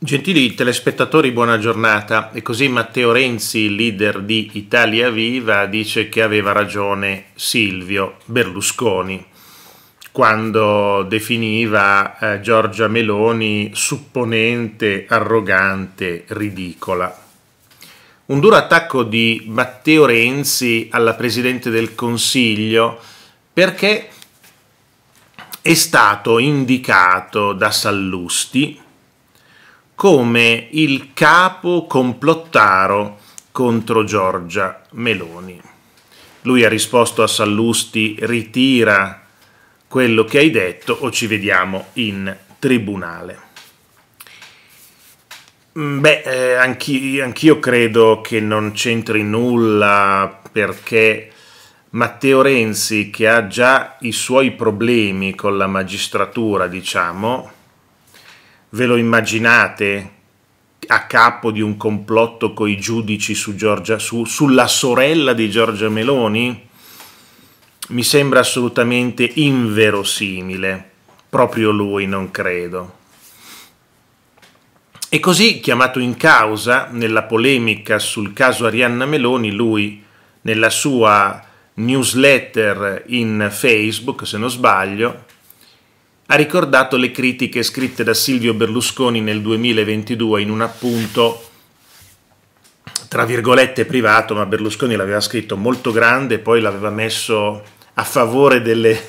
Gentili telespettatori, buona giornata. E così Matteo Renzi, leader di Italia Viva, dice che aveva ragione Silvio Berlusconi quando definiva eh, Giorgia Meloni supponente, arrogante, ridicola. Un duro attacco di Matteo Renzi alla Presidente del Consiglio perché è stato indicato da Sallusti, come il capo complottaro contro Giorgia Meloni. Lui ha risposto a Sallusti ritira quello che hai detto o ci vediamo in tribunale. Mm, beh, eh, anch'io, anch'io credo che non c'entri nulla perché Matteo Renzi, che ha già i suoi problemi con la magistratura, diciamo, Ve lo immaginate a capo di un complotto coi giudici su Giorgia, su, sulla sorella di Giorgia Meloni? Mi sembra assolutamente inverosimile. Proprio lui non credo. E così, chiamato in causa nella polemica sul caso Arianna Meloni, lui nella sua newsletter in Facebook, se non sbaglio, ha ricordato le critiche scritte da Silvio Berlusconi nel 2022 in un appunto tra virgolette privato, ma Berlusconi l'aveva scritto molto grande, poi l'aveva messo a favore delle,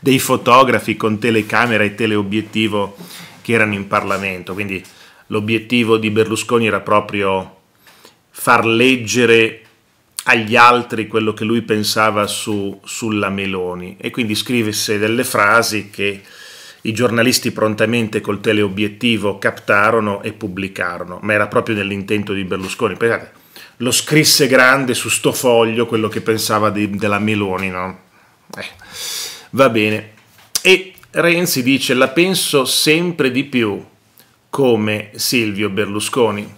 dei fotografi con telecamera e teleobiettivo che erano in Parlamento. Quindi l'obiettivo di Berlusconi era proprio far leggere agli altri quello che lui pensava su, sulla Meloni e quindi scrivesse delle frasi che i giornalisti prontamente col teleobiettivo captarono e pubblicarono, ma era proprio nell'intento di Berlusconi. Pensate, lo scrisse grande su sto foglio quello che pensava di, della Meloni, no? Eh, va bene. E Renzi dice la penso sempre di più come Silvio Berlusconi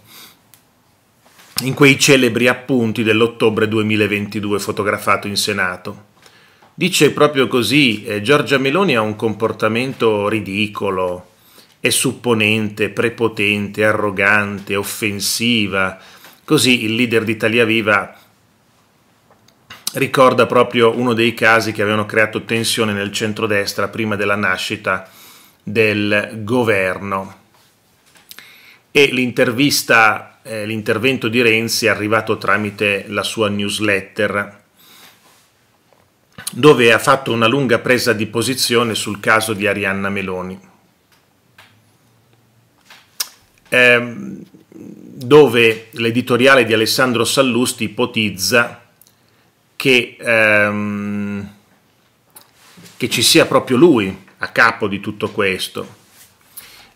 in quei celebri appunti dell'ottobre 2022 fotografato in Senato. Dice proprio così, eh, Giorgia Meloni ha un comportamento ridicolo, è supponente, prepotente, arrogante, offensiva. Così il leader di Italia Viva ricorda proprio uno dei casi che avevano creato tensione nel centrodestra prima della nascita del governo. E l'intervista, eh, l'intervento di Renzi è arrivato tramite la sua newsletter dove ha fatto una lunga presa di posizione sul caso di Arianna Meloni, ehm, dove l'editoriale di Alessandro Sallusti ipotizza che, ehm, che ci sia proprio lui a capo di tutto questo.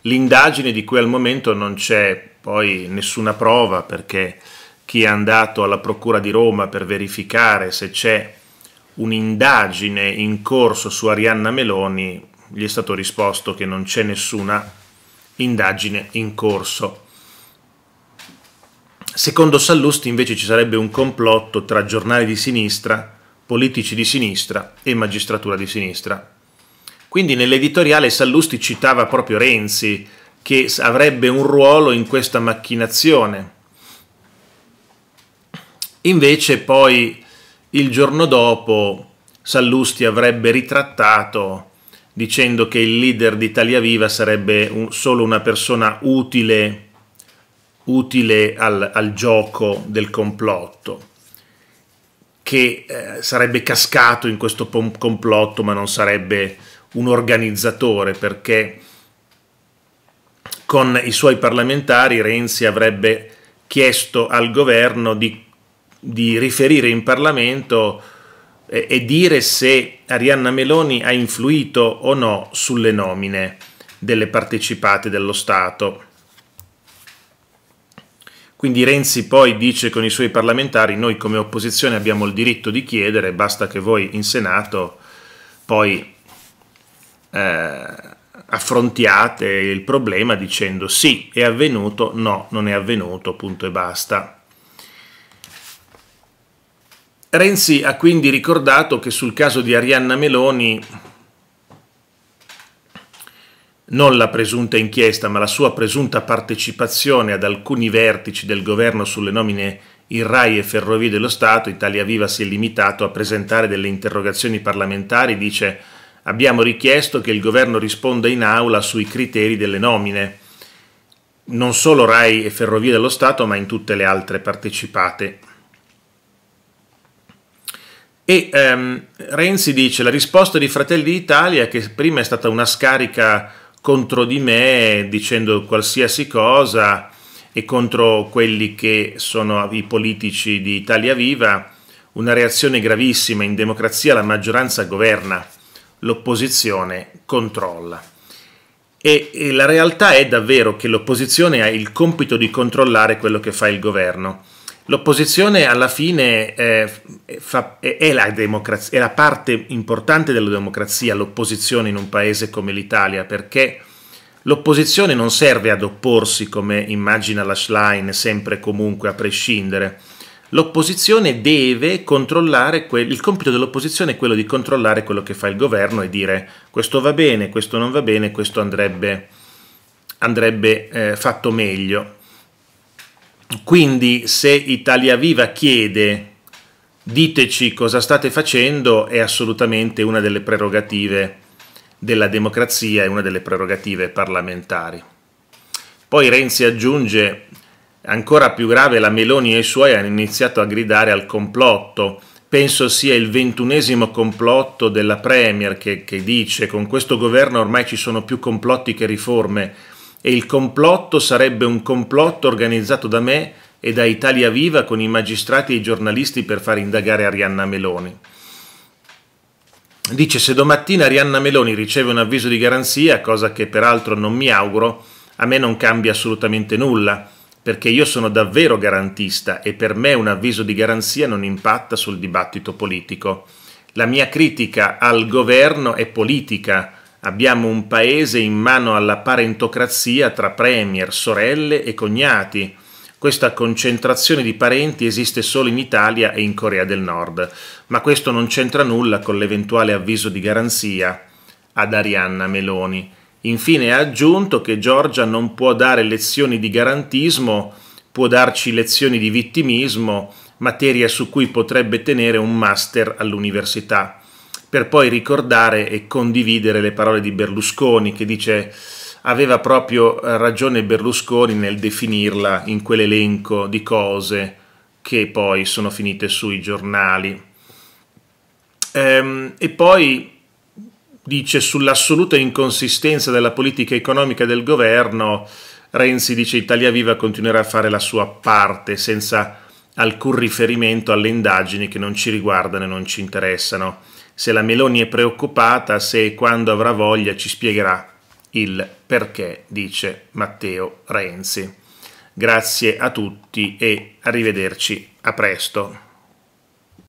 L'indagine di cui al momento non c'è poi nessuna prova perché chi è andato alla Procura di Roma per verificare se c'è un'indagine in corso su Arianna Meloni, gli è stato risposto che non c'è nessuna indagine in corso. Secondo Sallusti invece ci sarebbe un complotto tra giornali di sinistra, politici di sinistra e magistratura di sinistra. Quindi nell'editoriale Sallusti citava proprio Renzi, che avrebbe un ruolo in questa macchinazione. Invece poi il giorno dopo Sallusti avrebbe ritrattato dicendo che il leader di Italia Viva sarebbe un, solo una persona utile, utile al, al, gioco del complotto, che eh, sarebbe cascato in questo pom- complotto ma non sarebbe un organizzatore perché con i suoi parlamentari Renzi avrebbe chiesto al governo di di riferire in Parlamento e, e dire se Arianna Meloni ha influito o no sulle nomine delle partecipate dello Stato. Quindi Renzi poi dice con i suoi parlamentari noi come opposizione abbiamo il diritto di chiedere, basta che voi in Senato poi eh, affrontiate il problema dicendo sì è avvenuto, no non è avvenuto, punto e basta. Renzi ha quindi ricordato che sul caso di Arianna Meloni non la presunta inchiesta, ma la sua presunta partecipazione ad alcuni vertici del governo sulle nomine in RAI e Ferrovie dello Stato, Italia Viva si è limitato a presentare delle interrogazioni parlamentari, dice abbiamo richiesto che il governo risponda in aula sui criteri delle nomine, non solo RAI e Ferrovie dello Stato, ma in tutte le altre partecipate. E ehm, Renzi dice la risposta di Fratelli d'Italia che prima è stata una scarica contro di me dicendo qualsiasi cosa e contro quelli che sono i politici di Italia Viva, una reazione gravissima, in democrazia la maggioranza governa, l'opposizione controlla. E, e la realtà è davvero che l'opposizione ha il compito di controllare quello che fa il governo L'opposizione alla fine eh, fa, è, la è, la parte importante della democrazia, l'opposizione in un paese come l'Italia, perché l'opposizione non serve ad opporsi come immagina la Schlein sempre e comunque a prescindere. L'opposizione deve controllare, il compito dell'opposizione è quello di controllare quello che fa il governo e dire questo va bene, questo non va bene, questo andrebbe, andrebbe eh, fatto meglio quindi se Italia Viva chiede diteci cosa state facendo è assolutamente una delle prerogative della democrazia e una delle prerogative parlamentari. Poi Renzi aggiunge ancora più grave la Meloni e i suoi hanno iniziato a gridare al complotto. Penso sia il ventunesimo complotto della Premier che, che dice con questo governo ormai ci sono più complotti che riforme e il complotto sarebbe un complotto organizzato da me e da Italia Viva con i magistrati e i giornalisti per far indagare Arianna Meloni. Dice se domattina Arianna Meloni riceve un avviso di garanzia, cosa che peraltro non mi auguro, a me non cambia assolutamente nulla, perché io sono davvero garantista e per me un avviso di garanzia non impatta sul dibattito politico. La mia critica al governo è politica, Abbiamo un paese in mano alla parentocrazia tra premier, sorelle e cognati. Questa concentrazione di parenti esiste solo in Italia e in Corea del Nord, ma questo non c'entra nulla con l'eventuale avviso di garanzia ad Arianna Meloni. Infine ha aggiunto che Giorgia non può dare lezioni di garantismo, può darci lezioni di vittimismo, materia su cui potrebbe tenere un master all'università per poi ricordare e condividere le parole di Berlusconi che dice aveva proprio eh, ragione Berlusconi nel definirla in quell'elenco di cose che poi sono finite sui giornali. Ehm, e poi dice sull'assoluta inconsistenza della politica economica del governo, Renzi dice Italia Viva continuerà a fare la sua parte senza alcun riferimento alle indagini che non ci riguardano e non ci interessano se la Meloni è preoccupata, se e quando avrà voglia ci spiegherà il perché, dice Matteo Renzi. Grazie a tutti e arrivederci a presto.